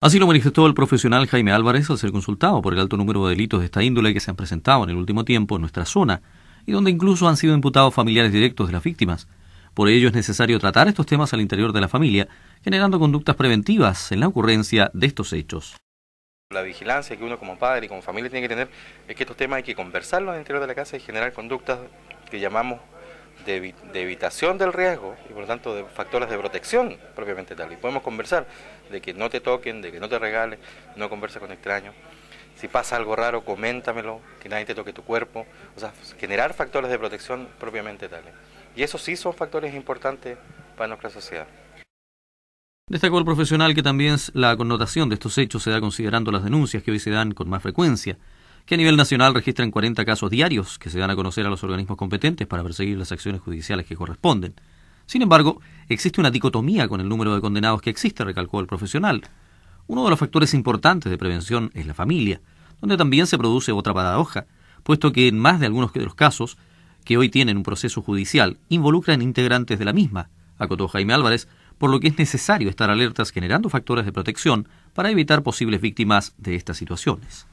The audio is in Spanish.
Así lo manifestó el profesional Jaime Álvarez al ser consultado por el alto número de delitos de esta índole que se han presentado en el último tiempo en nuestra zona y donde incluso han sido imputados familiares directos de las víctimas. Por ello es necesario tratar estos temas al interior de la familia, generando conductas preventivas en la ocurrencia de estos hechos. La vigilancia que uno como padre y como familia tiene que tener es que estos temas hay que conversarlos al interior de la casa y generar conductas que llamamos de, evitación del riesgo y por lo tanto de factores de protección propiamente tal. Y podemos conversar de que no te toquen, de que no te regalen, no converses con extraños. Si pasa algo raro, coméntamelo, que nadie te toque tu cuerpo. O sea, generar factores de protección propiamente tales. Y esos sí son factores importantes para nuestra sociedad. Destacó el profesional que también la connotación de estos hechos se da considerando las denuncias que hoy se dan con más frecuencia que a nivel nacional registran 40 casos diarios que se dan a conocer a los organismos competentes para perseguir las acciones judiciales que corresponden. Sin embargo, existe una dicotomía con el número de condenados que existe, recalcó el profesional. Uno de los factores importantes de prevención es la familia, donde también se produce otra paradoja, puesto que en más de algunos de los casos que hoy tienen un proceso judicial involucran integrantes de la misma, acotó Jaime Álvarez, por lo que es necesario estar alertas generando factores de protección para evitar posibles víctimas de estas situaciones.